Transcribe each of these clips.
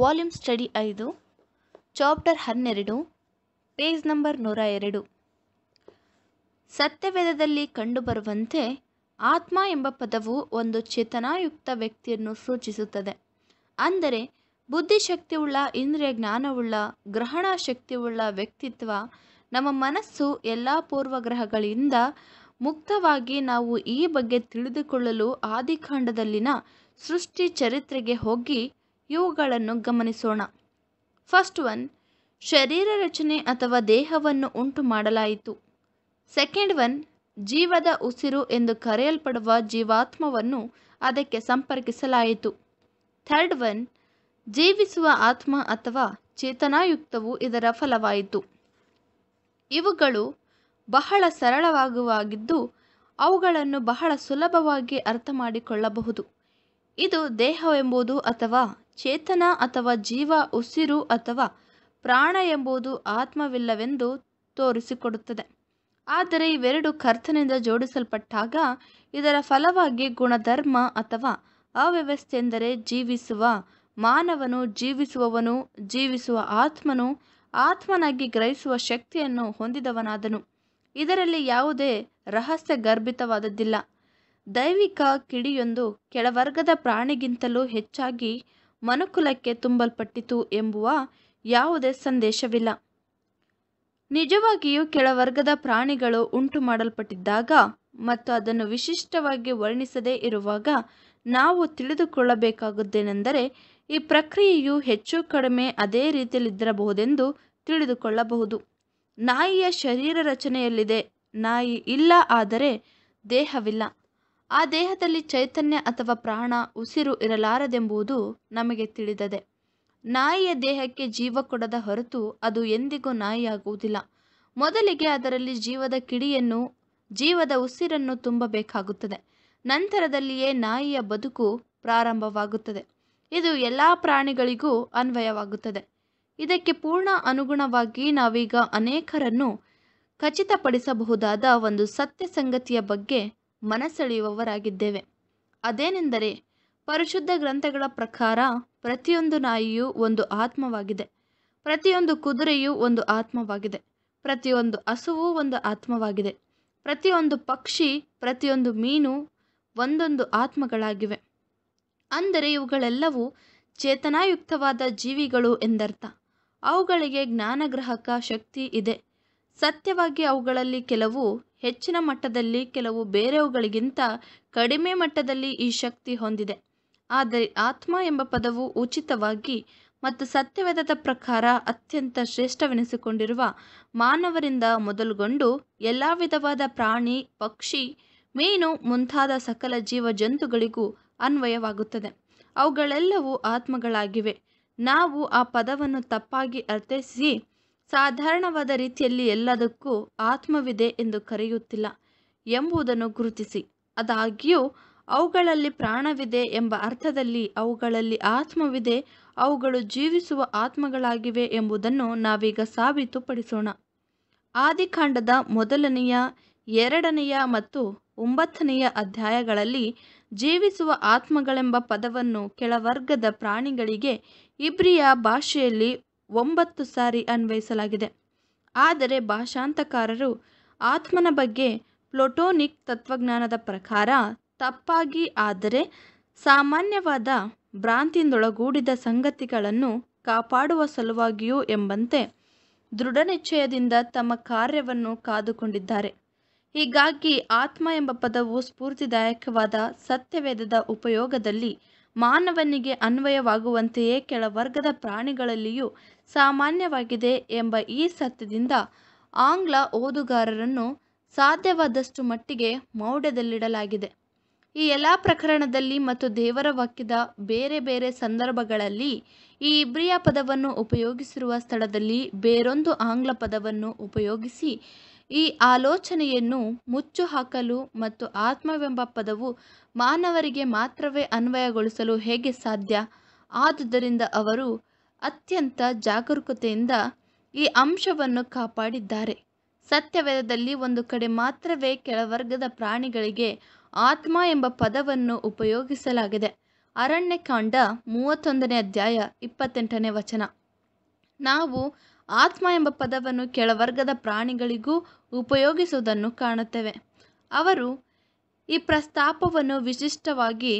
volume study ಐದು chapter ಹನ್ನೆರಡು page number ನೂರ ಎರಡು ಸತ್ಯವೇದದಲ್ಲಿ ಕಂಡುಬರುವಂತೆ ಆತ್ಮ ಎಂಬ ಪದವು ಒಂದು ಚೇತನಾಯುಕ್ತ ವ್ಯಕ್ತಿಯನ್ನು ಸೂಚಿಸುತ್ತದೆ ಅಂದರೆ ಬುದ್ಧಿಶಕ್ತಿಯುಳ್ಳ ಇಂದ್ರಿಯ ಜ್ಞಾನವುಳ್ಳ ಗ್ರಹಣ ಶಕ್ತಿಯುಳ್ಳ ವ್ಯಕ್ತಿತ್ವ ನಮ್ಮ ಮನಸ್ಸು ಎಲ್ಲ ಪೂರ್ವಗ್ರಹಗಳಿಂದ ಮುಕ್ತವಾಗಿ ನಾವು ಈ ಬಗ್ಗೆ ತಿಳಿದುಕೊಳ್ಳಲು ಆದಿಕಾಂಡದಲ್ಲಿನ ಸೃಷ್ಟಿ ಚರಿತ್ರೆಗೆ ಹೋಗಿ ಇವುಗಳನ್ನು ಗಮನಿಸೋಣ ಫಸ್ಟ್ ಒನ್ ಶರೀರ ರಚನೆ ಅಥವಾ ದೇಹವನ್ನು ಉಂಟು ಮಾಡಲಾಯಿತು ಸೆಕೆಂಡ್ ಒನ್ ಜೀವದ ಉಸಿರು ಎಂದು ಕರೆಯಲ್ಪಡುವ ಜೀವಾತ್ಮವನ್ನು ಅದಕ್ಕೆ ಸಂಪರ್ಕಿಸಲಾಯಿತು ಥರ್ಡ್ ಒನ್ ಜೀವಿಸುವ ಆತ್ಮ ಅಥವಾ ಚೇತನಾಯುಕ್ತವು ಇದರ ಫಲವಾಯಿತು ಇವುಗಳು ಬಹಳ ಸರಳವಾಗುವಾಗಿದ್ದು ಅವುಗಳನ್ನು ಬಹಳ ಸುಲಭವಾಗಿ ಅರ್ಥ ಮಾಡಿಕೊಳ್ಳಬಹುದು ಇದು ದೇಹವೆಂಬುದು ಅಥವಾ ಚೇತನ ಅಥವಾ ಜೀವ ಉಸಿರು ಅಥವಾ ಪ್ರಾಣ ಎಂಬುದು ಆತ್ಮವಿಲ್ಲವೆಂದು ತೋರಿಸಿಕೊಡುತ್ತದೆ ಆದರೆ ಇವೆರಡು ಕರ್ತನಿಂದ ಜೋಡಿಸಲ್ಪಟ್ಟಾಗ ಇದರ ಫಲವಾಗಿ ಗುಣಧರ್ಮ ಅಥವಾ ಅವ್ಯವಸ್ಥೆ ಎಂದರೆ ಜೀವಿಸುವ ಮಾನವನು ಜೀವಿಸುವವನು ಜೀವಿಸುವ ಆತ್ಮನು ಆತ್ಮನಾಗಿ ಗ್ರಹಿಸುವ ಶಕ್ತಿಯನ್ನು ಹೊಂದಿದವನಾದನು ಇದರಲ್ಲಿ ಯಾವುದೇ ರಹಸ್ಯ ಗರ್ಭಿತವಾದದ್ದಿಲ್ಲ ದೈವಿಕ ಕಿಡಿಯೊಂದು ಕೆಳವರ್ಗದ ಪ್ರಾಣಿಗಿಂತಲೂ ಹೆಚ್ಚಾಗಿ ಮನುಕುಲಕ್ಕೆ ತುಂಬಲ್ಪಟ್ಟಿತು ಎಂಬುವ ಯಾವುದೇ ಸಂದೇಶವಿಲ್ಲ ನಿಜವಾಗಿಯೂ ಕೆಳವರ್ಗದ ಪ್ರಾಣಿಗಳು ಉಂಟು ಮಾಡಲ್ಪಟ್ಟಿದ್ದಾಗ ಮತ್ತು ಅದನ್ನು ವಿಶಿಷ್ಟವಾಗಿ ವರ್ಣಿಸದೇ ಇರುವಾಗ ನಾವು ತಿಳಿದುಕೊಳ್ಳಬೇಕಾಗುತ್ತೇನೆಂದರೆ ಈ ಪ್ರಕ್ರಿಯೆಯು ಹೆಚ್ಚು ಕಡಿಮೆ ಅದೇ ರೀತಿಯಲ್ಲಿದ್ದಿರಬಹುದೆಂದು ತಿಳಿದುಕೊಳ್ಳಬಹುದು ನಾಯಿಯ ಶರೀರ ರಚನೆಯಲ್ಲಿದೆ ನಾಯಿ ಇಲ್ಲ ಆದರೆ ದೇಹವಿಲ್ಲ ಆ ದೇಹದಲ್ಲಿ ಚೈತನ್ಯ ಅಥವಾ ಪ್ರಾಣ ಉಸಿರು ಇರಲಾರದೆಂಬುದು ನಮಗೆ ತಿಳಿದದೆ ನಾಯಿಯ ದೇಹಕ್ಕೆ ಜೀವ ಕೊಡದ ಹೊರತು ಅದು ಎಂದಿಗೂ ನಾಯಿಯಾಗುವುದಿಲ್ಲ ಮೊದಲಿಗೆ ಅದರಲ್ಲಿ ಜೀವದ ಕಿಡಿಯನ್ನು ಜೀವದ ಉಸಿರನ್ನು ತುಂಬಬೇಕಾಗುತ್ತದೆ ನಂತರದಲ್ಲಿಯೇ ನಾಯಿಯ ಬದುಕು ಪ್ರಾರಂಭವಾಗುತ್ತದೆ ಇದು ಎಲ್ಲ ಪ್ರಾಣಿಗಳಿಗೂ ಅನ್ವಯವಾಗುತ್ತದೆ ಇದಕ್ಕೆ ಪೂರ್ಣ ಅನುಗುಣವಾಗಿ ನಾವೀಗ ಅನೇಕರನ್ನು ಖಚಿತಪಡಿಸಬಹುದಾದ ಒಂದು ಸತ್ಯ ಸಂಗತಿಯ ಬಗ್ಗೆ ಮನಸೆಳೆಯುವವರಾಗಿದ್ದೇವೆ ಅದೇನೆಂದರೆ ಪರಿಶುದ್ಧ ಗ್ರಂಥಗಳ ಪ್ರಕಾರ ಪ್ರತಿಯೊಂದು ನಾಯಿಯೂ ಒಂದು ಆತ್ಮವಾಗಿದೆ ಪ್ರತಿಯೊಂದು ಕುದುರೆಯೂ ಒಂದು ಆತ್ಮವಾಗಿದೆ ಪ್ರತಿಯೊಂದು ಹಸುವು ಒಂದು ಆತ್ಮವಾಗಿದೆ ಪ್ರತಿಯೊಂದು ಪಕ್ಷಿ ಪ್ರತಿಯೊಂದು ಮೀನು ಒಂದೊಂದು ಆತ್ಮಗಳಾಗಿವೆ ಅಂದರೆ ಇವುಗಳೆಲ್ಲವೂ ಚೇತನಾಯುಕ್ತವಾದ ಜೀವಿಗಳು ಎಂದರ್ಥ ಅವುಗಳಿಗೆ ಜ್ಞಾನಗ್ರಹಕ ಶಕ್ತಿ ಇದೆ ಸತ್ಯವಾಗಿ ಅವುಗಳಲ್ಲಿ ಕೆಲವು ಹೆಚ್ಚಿನ ಮಟ್ಟದಲ್ಲಿ ಕೆಲವು ಬೇರೆವುಗಳಿಗಿಂತ ಕಡಿಮೆ ಮಟ್ಟದಲ್ಲಿ ಈ ಶಕ್ತಿ ಹೊಂದಿದೆ ಆದರೆ ಆತ್ಮ ಎಂಬ ಪದವು ಉಚಿತವಾಗಿ ಮತ್ತು ಸತ್ಯವೇದದ ಪ್ರಕಾರ ಅತ್ಯಂತ ಶ್ರೇಷ್ಠವೆನಿಸಿಕೊಂಡಿರುವ ಮಾನವರಿಂದ ಮೊದಲುಗೊಂಡು ಎಲ್ಲ ವಿಧವಾದ ಪ್ರಾಣಿ ಪಕ್ಷಿ ಮೀನು ಮುಂತಾದ ಸಕಲ ಜೀವ ಜಂತುಗಳಿಗೂ ಅನ್ವಯವಾಗುತ್ತದೆ ಅವುಗಳೆಲ್ಲವೂ ಆತ್ಮಗಳಾಗಿವೆ ನಾವು ಆ ಪದವನ್ನು ತಪ್ಪಾಗಿ ಅರ್ಥೈಸಿ ಸಾಧಾರಣವಾದ ರೀತಿಯಲ್ಲಿ ಎಲ್ಲದಕ್ಕೂ ಆತ್ಮವಿದೆ ಎಂದು ಕರೆಯುತ್ತಿಲ್ಲ ಎಂಬುದನ್ನು ಗುರುತಿಸಿ ಅದಾಗ್ಯೂ ಅವುಗಳಲ್ಲಿ ಪ್ರಾಣವಿದೆ ಎಂಬ ಅರ್ಥದಲ್ಲಿ ಅವುಗಳಲ್ಲಿ ಆತ್ಮವಿದೆ ಅವುಗಳು ಜೀವಿಸುವ ಆತ್ಮಗಳಾಗಿವೆ ಎಂಬುದನ್ನು ನಾವೀಗ ಸಾಬೀತುಪಡಿಸೋಣ ಆದಿಕಾಂಡದ ಮೊದಲನೆಯ ಎರಡನೆಯ ಮತ್ತು ಒಂಬತ್ತನೆಯ ಅಧ್ಯಾಯಗಳಲ್ಲಿ ಜೀವಿಸುವ ಆತ್ಮಗಳೆಂಬ ಪದವನ್ನು ಕೆಳವರ್ಗದ ಪ್ರಾಣಿಗಳಿಗೆ ಇಬ್ರಿಯ ಭಾಷೆಯಲ್ಲಿ ಒಂಬತ್ತು ಸಾರಿ ಅನ್ವಯಿಸಲಾಗಿದೆ ಆದರೆ ಭಾಷಾಂತಕಾರರು ಆತ್ಮನ ಬಗ್ಗೆ ಪ್ಲೋಟೋನಿಕ್ ತತ್ವಜ್ಞಾನದ ಪ್ರಕಾರ ತಪ್ಪಾಗಿ ಆದರೆ ಸಾಮಾನ್ಯವಾದ ಭ್ರಾಂತಿಯಿಂದೊಳಗೂಡಿದ ಸಂಗತಿಗಳನ್ನು ಕಾಪಾಡುವ ಸಲುವಾಗಿಯೂ ಎಂಬಂತೆ ದೃಢನಿಶ್ಚಯದಿಂದ ತಮ್ಮ ಕಾರ್ಯವನ್ನು ಕಾದುಕೊಂಡಿದ್ದಾರೆ ಹೀಗಾಗಿ ಆತ್ಮ ಎಂಬ ಪದವು ಸ್ಫೂರ್ತಿದಾಯಕವಾದ ಸತ್ಯವೇದದ ಉಪಯೋಗದಲ್ಲಿ ಮಾನವನಿಗೆ ಅನ್ವಯವಾಗುವಂತೆಯೇ ವರ್ಗದ ಪ್ರಾಣಿಗಳಲ್ಲಿಯೂ ಸಾಮಾನ್ಯವಾಗಿದೆ ಎಂಬ ಈ ಸತ್ಯದಿಂದ ಆಂಗ್ಲ ಓದುಗಾರರನ್ನು ಸಾಧ್ಯವಾದಷ್ಟು ಮಟ್ಟಿಗೆ ಮೌಢ್ಯದಲ್ಲಿಡಲಾಗಿದೆ ಈ ಎಲ್ಲ ಪ್ರಕರಣದಲ್ಲಿ ಮತ್ತು ದೇವರ ವಾಕ್ಯದ ಬೇರೆ ಬೇರೆ ಸಂದರ್ಭಗಳಲ್ಲಿ ಈ ಇಬ್ರಿಯ ಪದವನ್ನು ಉಪಯೋಗಿಸಿರುವ ಸ್ಥಳದಲ್ಲಿ ಬೇರೊಂದು ಆಂಗ್ಲ ಪದವನ್ನು ಉಪಯೋಗಿಸಿ ಈ ಆಲೋಚನೆಯನ್ನು ಮುಚ್ಚು ಹಾಕಲು ಮತ್ತು ಆತ್ಮವೆಂಬ ಪದವು ಮಾನವರಿಗೆ ಮಾತ್ರವೇ ಅನ್ವಯಗೊಳಿಸಲು ಹೇಗೆ ಸಾಧ್ಯ ಆದುದರಿಂದ ಅವರು ಅತ್ಯಂತ ಜಾಗರೂಕತೆಯಿಂದ ಈ ಅಂಶವನ್ನು ಕಾಪಾಡಿದ್ದಾರೆ ಸತ್ಯವೇದದಲ್ಲಿ ಒಂದು ಕಡೆ ಮಾತ್ರವೇ ಕೆಳವರ್ಗದ ಪ್ರಾಣಿಗಳಿಗೆ ಆತ್ಮ ಎಂಬ ಪದವನ್ನು ಉಪಯೋಗಿಸಲಾಗಿದೆ ಅರಣ್ಯಕಾಂಡ ಮೂವತ್ತೊಂದನೇ ಅಧ್ಯಾಯ ಇಪ್ಪತ್ತೆಂಟನೇ ವಚನ ನಾವು ಆತ್ಮ ಎಂಬ ಪದವನ್ನು ಕೆಳವರ್ಗದ ಪ್ರಾಣಿಗಳಿಗೂ ಉಪಯೋಗಿಸುವುದನ್ನು ಕಾಣುತ್ತೇವೆ ಅವರು ಈ ಪ್ರಸ್ತಾಪವನ್ನು ವಿಶಿಷ್ಟವಾಗಿ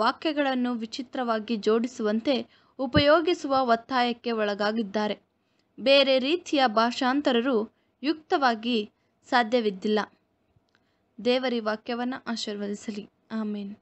ವಾಕ್ಯಗಳನ್ನು ವಿಚಿತ್ರವಾಗಿ ಜೋಡಿಸುವಂತೆ ಉಪಯೋಗಿಸುವ ಒತ್ತಾಯಕ್ಕೆ ಒಳಗಾಗಿದ್ದಾರೆ ಬೇರೆ ರೀತಿಯ ಭಾಷಾಂತರರು ಯುಕ್ತವಾಗಿ ಸಾಧ್ಯವಿದ್ದಿಲ್ಲ ದೇವರಿ ವಾಕ್ಯವನ್ನು ಆಶೀರ್ವದಿಸಲಿ ಆಮೇನ್